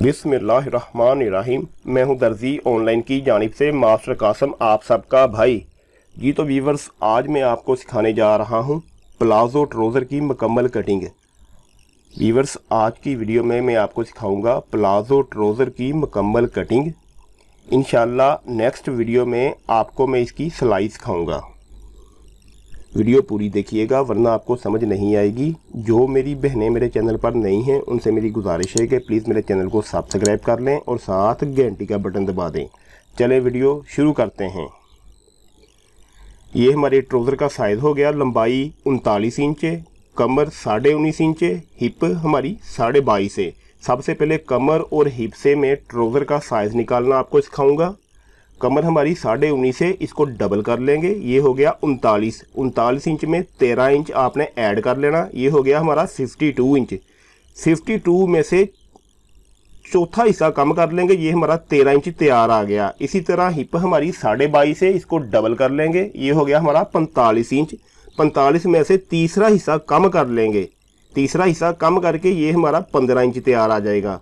बिसमीम मैं हूं दर्जी ऑनलाइन की जानब से मास्टर कासम आप सबका भाई जी तो वीवर्स आज मैं आपको सिखाने जा रहा हूं प्लाजो ट्रोज़र की मकम्मल कटिंग वीवर्स आज की वीडियो में मैं आपको सिखाऊंगा प्लाजो ट्रोज़र की मकम्मल कटिंग इन नेक्स्ट वीडियो में आपको मैं इसकी सिलाई सिखाऊंगा वीडियो पूरी देखिएगा वरना आपको समझ नहीं आएगी जो मेरी बहनें मेरे चैनल पर नहीं हैं उनसे मेरी गुजारिश है कि प्लीज़ मेरे चैनल को सब्सक्राइब कर लें और साथ घंटी का बटन दबा दें चले वीडियो शुरू करते हैं ये हमारे ट्राउज़र का साइज़ हो गया लंबाई उनतालीस इंच कमर साढ़े उन्नीस इंच हिप हमारी साढ़े बाईस है सबसे पहले कमर और हिप से मैं ट्राउज़र का साइज़ निकालना आपको सिखाऊंगा कमर हमारी साढ़े उन्नीस है इसको डबल कर लेंगे ये हो गया उनतालीस उनतालीस इंच में तेरह इंच आपने ऐड कर लेना ये हो गया हमारा fifty two inch fifty two में से चौथा हिस्सा कम कर लेंगे ये हमारा तेरह इंच तैयार आ गया इसी तरह हिप हमारी साढ़े बाईस है इसको डबल कर लेंगे ये हो गया हमारा पैंतालीस इंच पैंतालीस में से तीसरा हिस्सा कम कर लेंगे तीसरा हिस्सा कम करके ये हमारा पंद्रह इंच तैयार आ जाएगा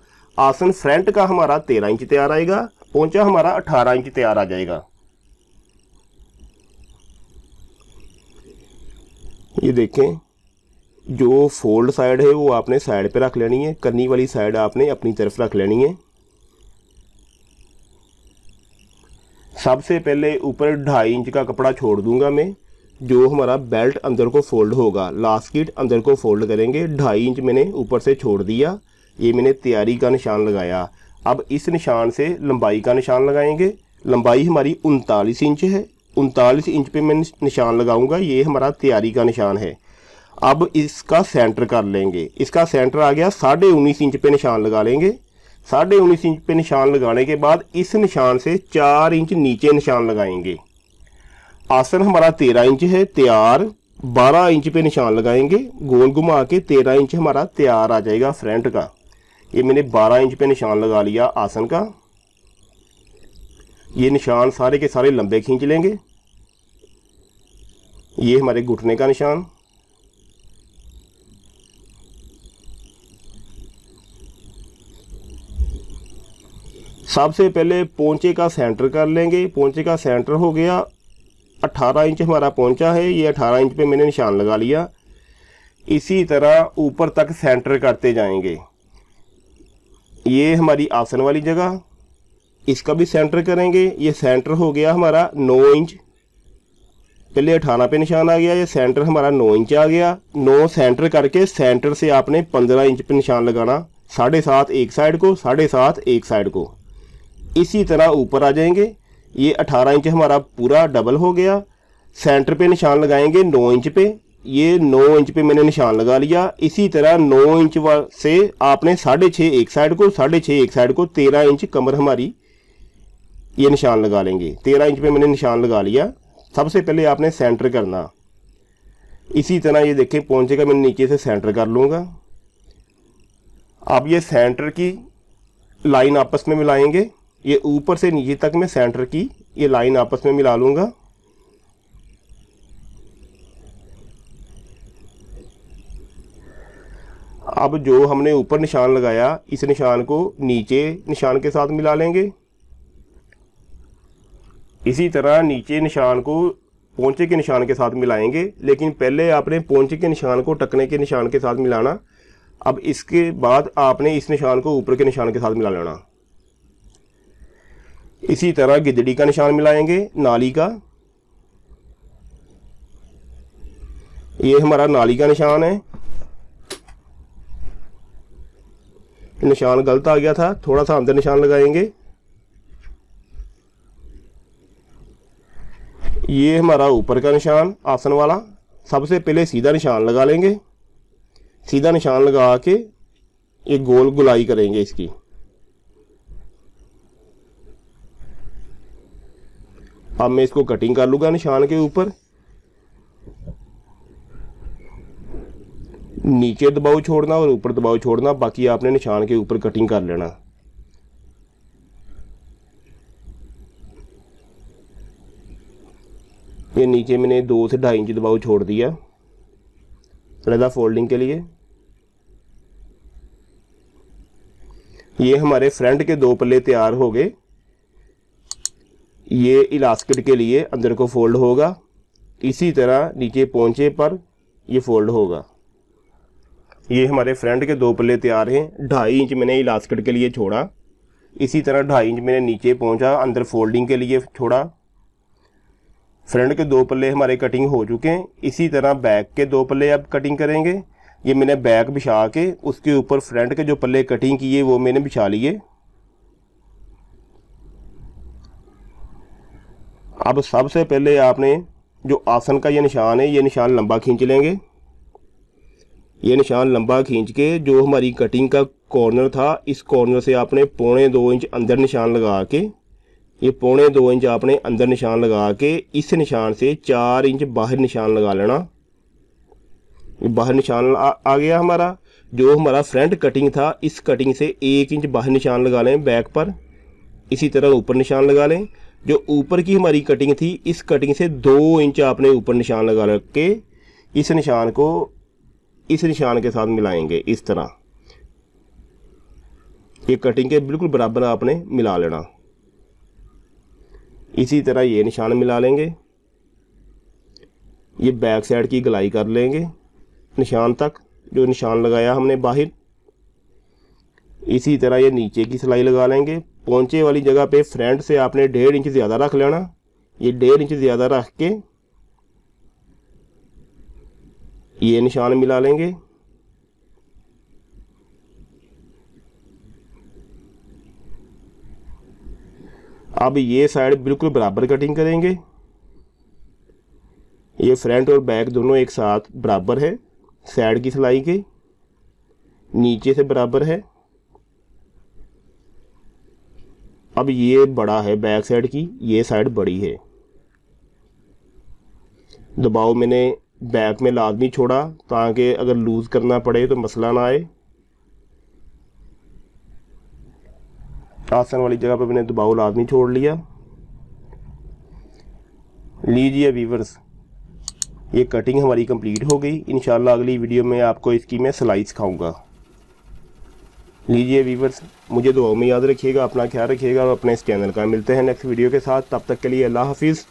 आसन फ्रंट का हमारा तेरह इंच तैयार आएगा पोंचा हमारा 18 इंच तैयार आ जाएगा ये देखें जो फोल्ड साइड है वो आपने साइड पे रख लेनी है करनी वाली साइड आपने अपनी तरफ रख लेनी है सबसे पहले ऊपर ढाई इंच का कपड़ा छोड़ दूंगा मैं जो हमारा बेल्ट अंदर को फोल्ड होगा लास्ट किट अंदर को फोल्ड करेंगे ढाई इंच मैंने ऊपर से छोड़ दिया ये मैंने तैयारी का निशान लगाया अब इस निशान से लंबाई का निशान लगाएंगे लंबाई हमारी उनतालीस इंच है उनतालीस इंच पे मैं निशान लगाऊंगा ये हमारा तैयारी का निशान है अब इसका सेंटर कर लेंगे इसका सेंटर आ गया साढ़े उन्नीस इंच पे निशान लगा लेंगे साढ़े उन्नीस इंच पे निशान लगाने के बाद इस निशान से चार इंच नीचे निशान लगाएंगे आसन हमारा तेरह इंच है तैयार बारह इंच पे निशान लगाएंगे गोल घुमा के तेरह इंच हमारा तैयार आ जाएगा फ्रंट का ये मैंने 12 इंच पे निशान लगा लिया आसन का ये निशान सारे के सारे लंबे खींच लेंगे ये हमारे घुटने का निशान सबसे पहले पोंचे का सेंटर कर लेंगे पोंचे का सेंटर हो गया 18 इंच हमारा पोंचा है ये 18 इंच पे मैंने निशान लगा लिया इसी तरह ऊपर तक सेंटर करते जाएंगे ये हमारी आसन वाली जगह इसका भी सेंटर करेंगे ये सेंटर हो गया हमारा नौ इंच पहले अठारह पे निशान आ गया ये सेंटर हमारा नौ इंच आ गया नौ सेंटर करके सेंटर से आपने पंद्रह इंच पे निशान लगाना साढ़े सात एक साइड को साढ़े सात एक साइड को इसी तरह ऊपर आ जाएंगे ये अठारह इंच हमारा पूरा डबल हो गया सेंटर पे निशान लगाएंगे नौ इंच पे ये 9 इंच पे मैंने निशान लगा लिया इसी तरह 9 इंच से आपने साढ़े छः एक साइड को साढ़े छः एक साइड को 13 इंच कमर हमारी ये निशान लगा लेंगे 13 इंच पे मैंने निशान लगा लिया सबसे पहले आपने सेंटर करना इसी तरह ये देखें पहुँचेगा मैं नीचे से सेंटर कर लूँगा आप ये सेंटर की लाइन आपस में मिलाएंगे ये ऊपर से नीचे तक मैं सेंटर की ये लाइन आपस में मिला लूँगा अब जो हमने ऊपर निशान लगाया इस निशान को नीचे निशान के साथ मिला लेंगे इसी तरह नीचे निशान को पहुंचे के निशान के साथ मिलाएंगे लेकिन पहले आपने पहुंचे के निशान को टकने के निशान के साथ मिलाना अब इसके बाद आपने इस निशान को ऊपर के निशान के साथ मिला लेना इसी तरह गिदड़ी का निशान मिलाएंगे नाली का ये हमारा नाली का निशान है निशान गलत आ गया था थोड़ा सा अंदर तो निशान लगाएंगे ये हमारा ऊपर का निशान आसन वाला सबसे पहले सीधा निशान लगा लेंगे सीधा निशान लगा के एक गोल गुलाई करेंगे इसकी अब मैं इसको कटिंग कर लूँगा निशान के ऊपर नीचे दबाव छोड़ना और ऊपर दबाव छोड़ना बाकी आपने निशान के ऊपर कटिंग कर लेना ये नीचे मैंने दो से ढाई इंच दबाव छोड़ दिया रदा फोल्डिंग के लिए ये हमारे फ्रंट के दो पल्ले तैयार हो गए ये इलास्किट के लिए अंदर को फोल्ड होगा इसी तरह नीचे पहुँचे पर ये फोल्ड होगा ये हमारे फ्रंट के दो पल्ले तैयार हैं ढाई इंच मैंने इलास्कट के लिए छोड़ा इसी तरह ढाई इंच मैंने नीचे पहुंचा अंदर फोल्डिंग के लिए छोड़ा फ्रंट के दो पल्ले हमारे कटिंग हो चुके हैं इसी तरह बैक के दो पल्ले अब कटिंग करेंगे ये मैंने बैक बिछा के उसके ऊपर फ्रंट के जो पल्ले कटिंग किए वो मैंने बिछा लिए अब सबसे पहले आपने जो आसन का ये निशान है ये निशान लंबा खींच लेंगे ये निशान लंबा खींच के जो हमारी कटिंग का कॉर्नर था इस कॉर्नर से आपने पौने दो इंच अंदर निशान लगा के ये पौने दो इंच आपने अंदर निशान लगा के इस निशान से चार इंच बाहर निशान लगा लेना बाहर निशान आ, आ गया हमारा जो हमारा फ्रंट कटिंग था इस कटिंग से एक इंच बाहर निशान लगा लें बैक पर इसी तरह ऊपर निशान लगा लें जो ऊपर की हमारी कटिंग थी इस कटिंग से दो इंच आपने ऊपर निशान लगा रख के इस निशान को इस निशान के साथ मिलाएंगे इस तरह ये कटिंग के बिल्कुल बराबर आपने मिला लेना इसी तरह ये निशान मिला लेंगे ये बैक साइड की गलाई कर लेंगे निशान तक जो निशान लगाया हमने बाहर इसी तरह ये नीचे की सिलाई लगा लेंगे पहुँचे वाली जगह पे फ्रंट से आपने डेढ़ इंच ज़्यादा रख लेना ये डेढ़ इंच ज़्यादा रख के ये निशान मिला लेंगे अब ये साइड बिल्कुल बराबर कटिंग करेंगे ये फ्रंट और बैक दोनों एक साथ बराबर है साइड की सिलाई के नीचे से बराबर है अब ये बड़ा है बैक साइड की ये साइड बड़ी है दबाव मैंने बैक में लाजमी छोड़ा ताकि अगर लूज़ करना पड़े तो मसला ना आए आसन वाली जगह पर मैंने दबाव लाजमी छोड़ लिया लीजिए वीवर्स ये कटिंग हमारी कंप्लीट हो गई इन अगली वीडियो में आपको इसकी मैं सिलाई सिखाऊंगा लीजिए वीवर्स मुझे दुआओं में याद रखिएगा अपना ख्याल रखिएगा और अपने इस चैनल का मिलते हैं नेक्स्ट वीडियो के साथ तब तक के लिए अल्लाह हाफिज़